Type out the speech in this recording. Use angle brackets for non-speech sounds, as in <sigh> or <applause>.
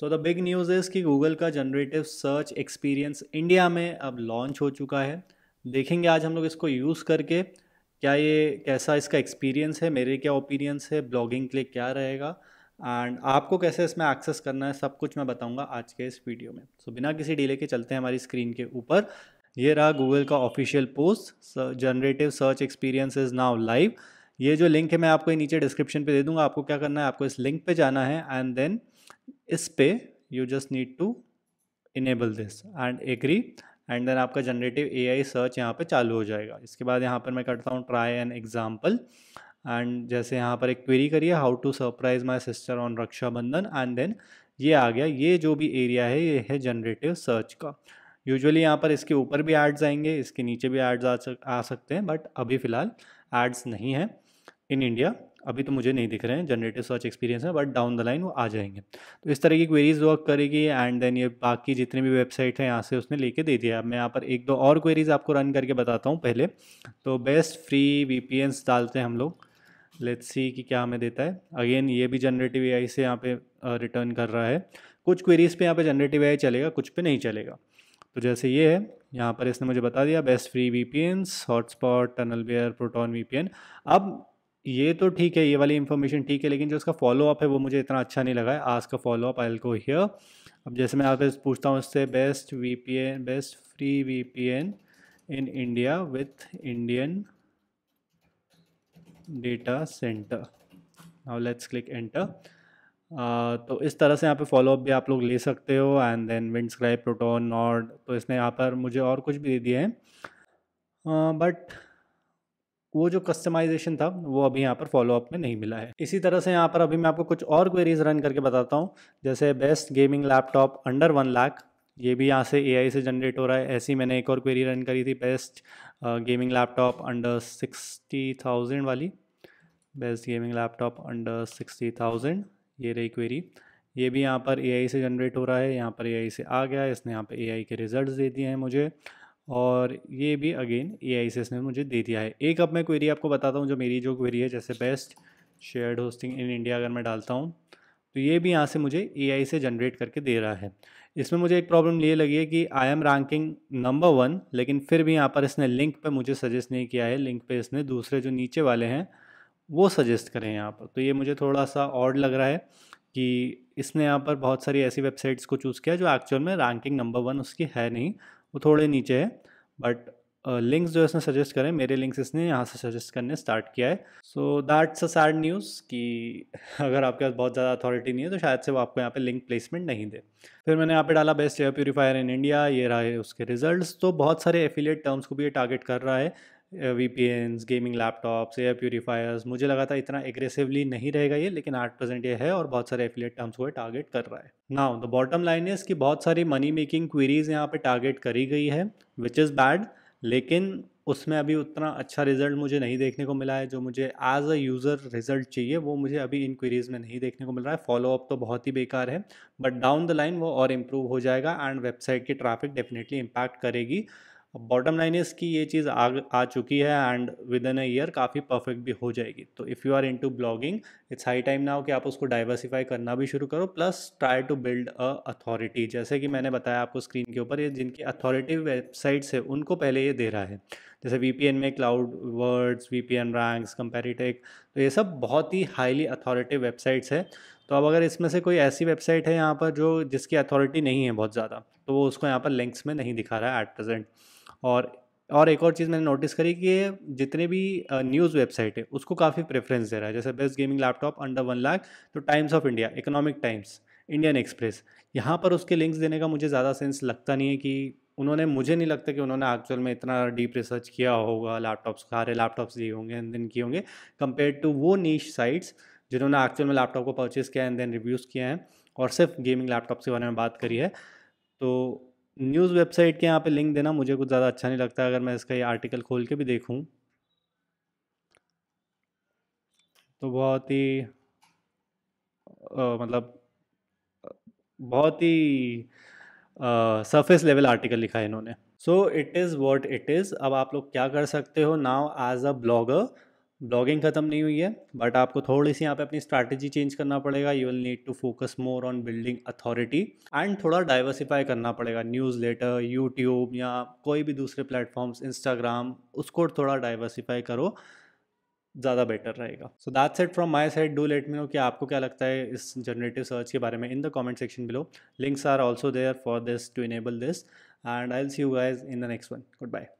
so the big news is कि Google का generative search experience India में अब लॉन्च हो चुका है देखेंगे आज हम लोग इसको यूज़ करके क्या ये कैसा इसका एक्सपीरियंस है मेरे क्या ओपिनियंस है ब्लॉगिंग के लिए क्या रहेगा एंड आपको कैसे इसमें एक्सेस करना है सब कुछ मैं बताऊंगा आज के इस वीडियो में सो so, बिना किसी डिले के चलते हैं हमारी स्क्रीन के ऊपर ये रहा गूगल का official post generative search experience is now live ये जो लिंक है मैं आपको नीचे डिस्क्रिप्शन पे दे दूंगा आपको क्या करना है आपको इस लिंक पे जाना है एंड देन इस पे you just need to enable this and agree and then आपका जनरेटिव ए आई सर्च यहाँ पर चालू हो जाएगा इसके बाद यहाँ पर मैं करता हूँ ट्राई एन एग्जाम्पल एंड जैसे यहाँ पर एक क्वेरी करिए how to surprise my sister on Rakshabandhan and then ये आ गया ये जो भी एरिया है ये है जनरेटिव सर्च का यूजअली यहाँ पर इसके ऊपर भी एड्स आएंगे इसके नीचे भी एड्स आ, सक, आ सकते हैं बट अभी फ़िलहाल एड्स नहीं हैं इन इंडिया अभी तो मुझे नहीं दिख रहे हैं जनरेटिव सर्च एक्सपीरियंस में बट डाउन द लाइन वो आ जाएंगे तो इस तरह की क्वेरीज वर्क करेगी एंड देन ये बाकी जितने भी वेबसाइट हैं यहाँ से उसने लेके दे दिया मैं यहाँ पर एक दो और क्वेरीज आपको रन करके बताता हूँ पहले तो बेस्ट फ्री वी डालते हैं हम लोग लेट्स सी कि क्या हमें देता है अगेन ये भी जनरेटिव ए से यहाँ पे रिटर्न कर रहा है कुछ क्वेरीज़ पे यहाँ पे जनरेटिव ए चलेगा कुछ पे नहीं चलेगा तो जैसे ये है यहाँ पर इसने मुझे बता दिया best free V P hotspot tunnel bear Proton V अब ये तो ठीक है ये वाली इन्फॉर्मेशन ठीक है लेकिन जो फॉलो फॉलोअप है वो मुझे इतना अच्छा नहीं लगा है आज का फॉलोअप आई को हियर अब जैसे मैं आपसे पूछता हूँ उससे best V best free V in India with Indian data center now let's click enter तो इस तरह से यहाँ पे अप भी आप लोग ले सकते हो and then Windscribe Proton Nord तो इसने यहाँ पर मुझे और कुछ भी दे दिए हैं बट uh, वो जो कस्टमाइजेशन था वो अभी यहाँ पर फॉलोअप में नहीं मिला है इसी तरह से यहाँ पर अभी मैं आपको कुछ और क्वेरीज रन करके बताता हूँ जैसे best gaming laptop under one lakh ये भी यहाँ से ए से जनरेट हो रहा है ऐसी मैंने एक और क्वेरी रन करी थी best gaming laptop under sixty thousand वाली best gaming laptop under sixty thousand ये रही क्वेरी ये भी यहाँ पर ए से जनरेट हो रहा है यहाँ पर ए से आ गया इसने यहाँ पर ए के रिजल्ट्स दे दिए हैं मुझे और ये भी अगेन ए आई सी एस ने मुझे दे दिया है एक अब मैं क्वेरी आपको बताता हूँ जो मेरी जो क्वेरी है जैसे best shared hosting in India अगर मैं डालता हूँ तो ये भी यहाँ से मुझे ए आई से जनरेट करके दे रहा है इसमें मुझे एक प्रॉब्लम ये लगी है कि I am ranking number one लेकिन फिर भी यहाँ पर इसने लिंक पर मुझे सजेस्ट नहीं किया है लिंक पर इसने दूसरे जो नीचे वाले हैं वो सजेस्ट करें यहाँ पर तो ये मुझे थोड़ा सा ऑड लग रहा है कि इसने यहाँ पर बहुत सारी ऐसी वेबसाइट्स को चूज़ किया जो एक्चुअल में रैंकिंग नंबर वन उसकी है नहीं वो थोड़े नीचे है बट लिंक्स जो इसने सजेस्ट करें मेरे लिंक्स इसने यहाँ से सजेस्ट करने स्टार्ट किया है so that's a sad news कि <laughs> अगर आपके पास बहुत ज़्यादा अथॉरिटी नहीं है तो शायद से वो आपको यहाँ पे लिंक प्लेसमेंट नहीं दे फिर मैंने यहाँ पे डाला best air purifier in India ये रहा है उसके रिजल्ट तो बहुत सारे एफिलिएट टर्म्स को भी ये टारगेट कर रहा है V P gaming laptops air purifiers मुझे लगा था इतना एग्रेसिवली नहीं रहेगा ये लेकिन आठ परसेंट ये है और बहुत सारे एफिलेट टर्म्स को टारगेट कर रहा है now the bottom line is कि बहुत सारी मनी मेकिंग क्वेरीज यहाँ पे टारगेट करी गई है विच इज़ बैड लेकिन उसमें अभी उतना अच्छा रिजल्ट मुझे नहीं देखने को मिला है जो मुझे एज अ यूज़र रिजल्ट चाहिए वो मुझे अभी इन क्वेरीज़ में नहीं देखने को मिल रहा है फॉलो अप तो बहुत ही बेकार है बट डाउन द लाइन वो और इम्प्रूव हो जाएगा एंड वेबसाइट की ट्रैफिक डेफिनेटली इम्पैक्ट करेगी अब बॉटम लाइन इज़ की ये चीज़ आ आ चुकी है and with in a year काफ़ी परफेक्ट भी हो जाएगी तो if you are into blogging it's high time ना हो कि आप उसको डाइवर्सिफाई करना भी शुरू करो plus try to build a authority जैसे कि मैंने बताया आपको स्क्रीन के ऊपर ये जिनकी अथॉरिटी वेबसाइट्स है उनको पहले ये दे रहा है जैसे वी में Cloudwards V P N ranks Comparitech तो ये सब बहुत ही हाईली अथॉरिटिव वेबसाइट्स है तो अब अगर इसमें से कोई ऐसी वेबसाइट है यहाँ पर जो जिसकी अथॉरिटी नहीं है बहुत ज़्यादा तो वो उसको यहाँ पर लिंक्स में नहीं दिखा रहा है एट प्रेजेंट और और एक और चीज़ मैंने नोटिस करी कि जितने भी न्यूज़ वेबसाइट है उसको काफ़ी प्रेफरेंस दे रहा है जैसे best gaming laptop under one lakh तो Times of India Economic Times Indian Express यहाँ पर उसके लिंक्स देने का मुझे ज़्यादा सेंस लगता नहीं है कि उन्होंने मुझे नहीं लगता कि उन्होंने एक्चुअल में इतना डीप रिसर्च किया होगा लैपटॉप्स सारे लैपटॉप्स दिए होंगे एंड देन किए होंगे कंपेयर टू वो नीच साइट्स जिन्होंने एक्चुअल में लैपटॉप को परचेज़ किया एंड देन रिव्यूज़ किए हैं और सिर्फ गेमिंग लैपटॉप्स के बारे में बात करी है तो न्यूज़ वेबसाइट के यहाँ पे लिंक देना मुझे कुछ ज़्यादा अच्छा नहीं लगता अगर मैं इसका ये आर्टिकल खोल के भी देखूँ तो बहुत ही आ, मतलब बहुत ही सरफेस लेवल आर्टिकल लिखा है इन्होंने so it is what it is अब आप लोग क्या कर सकते हो now as a blogger blogging ख़त्म नहीं हुई है बट आपको थोड़ी सी यहाँ पे अपनी स्ट्रैटेजी चेंज करना पड़ेगा you will need to focus more on building authority and थोड़ा डाइवर्सिफाई करना पड़ेगा न्यूज़ लेटर यूट्यूब या कोई भी दूसरे प्लेटफॉर्म्स इंस्टाग्राम उसको थोड़ा डाइवर्सिफाई करो ज़्यादा बेटर रहेगा so that set from my side do let me know कि आपको क्या लगता है इस जनरेटिव सर्च के बारे में in the comment section below links are also there for this to enable this and I will see you guys in the next one good bye